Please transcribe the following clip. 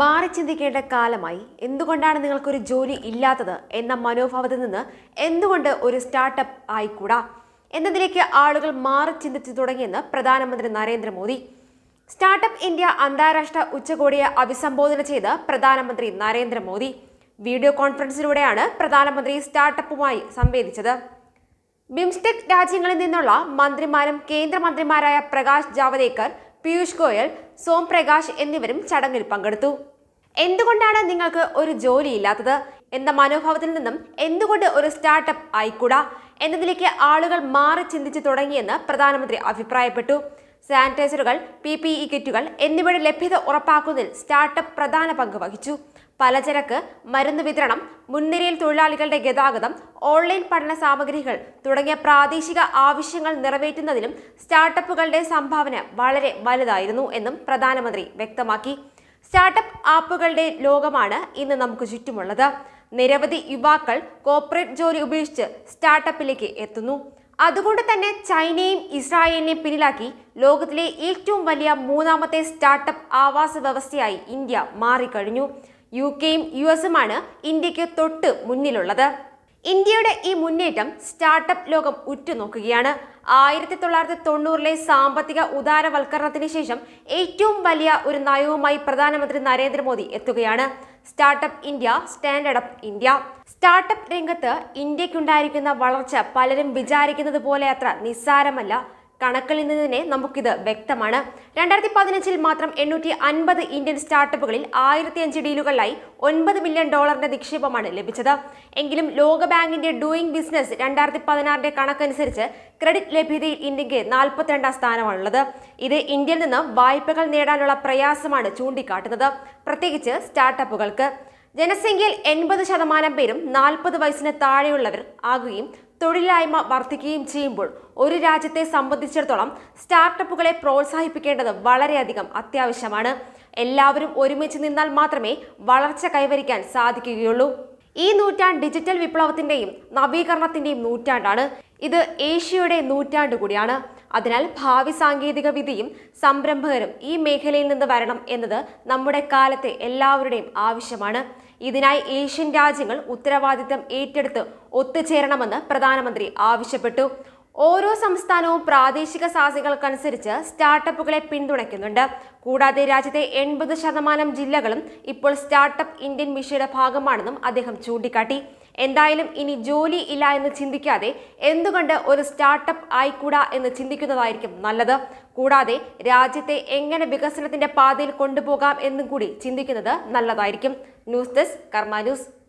മാറി ചിന്തിക്കേണ്ട കാലമായി എന്തുകൊണ്ടാണ് നിങ്ങൾക്കൊരു ജോലി ഇല്ലാത്തത് എന്ന മനോഭാവത്തിൽ നിന്ന് എന്തുകൊണ്ട് ഒരു സ്റ്റാർട്ടപ്പ് ആയിക്കൂടാ എന്നതിലേക്ക് ആളുകൾ മാറി ചിന്തിച്ചു തുടങ്ങിയെന്ന് പ്രധാനമന്ത്രി നരേന്ദ്രമോദി സ്റ്റാർട്ടപ്പ് ഇന്ത്യ അന്താരാഷ്ട്ര ഉച്ചകോടിയെ അഭിസംബോധന ചെയ്ത് പ്രധാനമന്ത്രി നരേന്ദ്രമോദി വീഡിയോ കോൺഫറൻസിലൂടെയാണ് പ്രധാനമന്ത്രി സ്റ്റാർട്ടപ്പുമായി സംവേദിച്ചത് ബിംസ്റ്റെക് രാജ്യങ്ങളിൽ നിന്നുള്ള മന്ത്രിമാരും കേന്ദ്രമന്ത്രിമാരായ പ്രകാശ് ജാവദേക്കർ പീയൂഷ് ഗോയൽ സോം പ്രകാശ് എന്നിവരും ചടങ്ങിൽ പങ്കെടുത്തു എന്തുകൊണ്ടാണ് നിങ്ങൾക്ക് ഒരു ജോലി ഇല്ലാത്തത് എന്ന മനോഭാവത്തിൽ നിന്നും എന്തുകൊണ്ട് ഒരു സ്റ്റാർട്ടപ്പ് ആയിക്കൂടാ എന്നതിലേക്ക് ആളുകൾ മാറി ചിന്തിച്ചു തുടങ്ങിയെന്ന് പ്രധാനമന്ത്രി അഭിപ്രായപ്പെട്ടു സാനിറ്റൈസറുകൾ പി പി ഇ കിറ്റുകൾ എന്നിവയുടെ ലഭ്യത ഉറപ്പാക്കുന്നതിൽ സ്റ്റാർട്ടപ്പ് പ്രധാന പങ്ക് വഹിച്ചു പലചരക്ക് മരുന്ന് വിതരണം മുൻനിരയിൽ തൊഴിലാളികളുടെ ഗതാഗതം ഓൺലൈൻ പഠന സാമഗ്രികൾ തുടങ്ങിയ പ്രാദേശിക ആവശ്യങ്ങൾ നിറവേറ്റുന്നതിലും സ്റ്റാർട്ടപ്പുകളുടെ സംഭാവന വളരെ വലുതായിരുന്നു എന്നും പ്രധാനമന്ത്രി വ്യക്തമാക്കി സ്റ്റാർട്ടപ്പ് ആപ്പുകളുടെ ലോകമാണ് ഇന്ന് നമുക്ക് ചുറ്റുമുള്ളത് നിരവധി യുവാക്കൾ കോർപ്പറേറ്റ് ജോലി ഉപേക്ഷിച്ച് സ്റ്റാർട്ടപ്പിലേക്ക് എത്തുന്നു അതുകൊണ്ട് തന്നെ ചൈനയും ഇസ്രായേലിനെയും പിന്നിലാക്കി ലോകത്തിലെ ഏറ്റവും വലിയ മൂന്നാമത്തെ സ്റ്റാർട്ടപ്പ് ആവാസ വ്യവസ്ഥയായി ഇന്ത്യ മാറിക്കഴിഞ്ഞു യു കെയും യു എസുമാണ് ഇന്ത്യക്ക് തൊട്ട് മുന്നിലുള്ളത് ഇന്ത്യയുടെ ഈ മുന്നേറ്റം സ്റ്റാർട്ടപ്പ് ലോകം ഉറ്റുനോക്കുകയാണ് ആയിരത്തി തൊള്ളായിരത്തി തൊണ്ണൂറിലെ സാമ്പത്തിക ഉദാരവൽക്കരണത്തിന് ശേഷം ഏറ്റവും വലിയ ഒരു നയവുമായി പ്രധാനമന്ത്രി നരേന്ദ്രമോദി എത്തുകയാണ് startup India standup India startup രംഗത്ത് ഇന്ത്യക്കുണ്ടായിരിക്കുന്ന വളർച്ച പലരും വിചാരിക്കുന്നത് പോലെ അത്ര നിസ്സാരമല്ല കണക്കിൽ നിന്ന് തന്നെ നമുക്കിത് വ്യക്തമാണ് രണ്ടായിരത്തി പതിനഞ്ചിൽ മാത്രം എണ്ണൂറ്റി അൻപത് ഇന്ത്യൻ സ്റ്റാർട്ടപ്പുകളിൽ ആയിരത്തി അഞ്ച് ഡീലുകളിലായി ഒൻപത് മില്യൺ ഡോളറിന്റെ നിക്ഷേപമാണ് ലഭിച്ചത് എങ്കിലും ലോകബാങ്കിന്റെ ഡൂയിങ് ബിസിനസ് രണ്ടായിരത്തി പതിനാറിന്റെ കണക്കനുസരിച്ച് ക്രെഡിറ്റ് ലഭ്യതയിൽ ഇന്ത്യക്ക് നാൽപ്പത്തിരണ്ടാം സ്ഥാനമാണുള്ളത് ഇത് ഇന്ത്യയിൽ നിന്ന് വായ്പകൾ നേടാനുള്ള പ്രയാസമാണ് ചൂണ്ടിക്കാട്ടുന്നത് പ്രത്യേകിച്ച് സ്റ്റാർട്ടപ്പുകൾക്ക് ജനസംഖ്യയിൽ എൺപത് ശതമാനം പേരും നാൽപ്പത് വയസ്സിന് താഴെയുള്ളവർ ആകുകയും തൊഴിലില്ലായ്മ വർദ്ധിക്കുകയും ചെയ്യുമ്പോൾ ഒരു രാജ്യത്തെ സംബന്ധിച്ചിടത്തോളം സ്റ്റാർട്ടപ്പുകളെ പ്രോത്സാഹിപ്പിക്കേണ്ടത് വളരെയധികം അത്യാവശ്യമാണ് എല്ലാവരും ഒരുമിച്ച് നിന്നാൽ മാത്രമേ വളർച്ച കൈവരിക്കാൻ സാധിക്കുകയുള്ളൂ ഈ നൂറ്റാണ്ട് ഡിജിറ്റൽ വിപ്ലവത്തിന്റെയും നവീകരണത്തിന്റെയും നൂറ്റാണ്ടാണ് ഇത് ഏഷ്യയുടെ നൂറ്റാണ്ട് കൂടിയാണ് അതിനാൽ ഭാവി സാങ്കേതിക വിദ്യയും സംരംഭകരും ഈ മേഖലയിൽ നിന്ന് വരണം എന്നത് നമ്മുടെ കാലത്തെ എല്ലാവരുടെയും ആവശ്യമാണ് ഇതിനായി ഏഷ്യൻ രാജ്യങ്ങൾ ഉത്തരവാദിത്തം ഏറ്റെടുത്ത് ഒത്തുചേരണമെന്ന് പ്രധാനമന്ത്രി ആവശ്യപ്പെട്ടു ഓരോ സംസ്ഥാനവും പ്രാദേശിക സാധ്യതകൾക്കനുസരിച്ച് സ്റ്റാർട്ടപ്പുകളെ പിന്തുണയ്ക്കുന്നുണ്ട് കൂടാതെ രാജ്യത്തെ എൺപത് ശതമാനം ജില്ലകളും ഇപ്പോൾ സ്റ്റാർട്ടപ്പ് ഇന്ത്യൻ മിഷയുടെ ഭാഗമാണെന്നും അദ്ദേഹം ചൂണ്ടിക്കാട്ടി എന്തായാലും ഇനി ജോലി ഇല്ല എന്ന് ചിന്തിക്കാതെ എന്തുകൊണ്ട് ഒരു സ്റ്റാർട്ടപ്പ് ആയിക്കൂടാ എന്ന് ചിന്തിക്കുന്നതായിരിക്കും നല്ലത് കൂടാതെ രാജ്യത്തെ എങ്ങനെ വികസനത്തിന്റെ പാതയിൽ കൊണ്ടുപോകാം എന്നും കൂടി ചിന്തിക്കുന്നത് നല്ലതായിരിക്കും ന്യൂസ് ഡെസ്ക് കർമ്മ ന്യൂസ്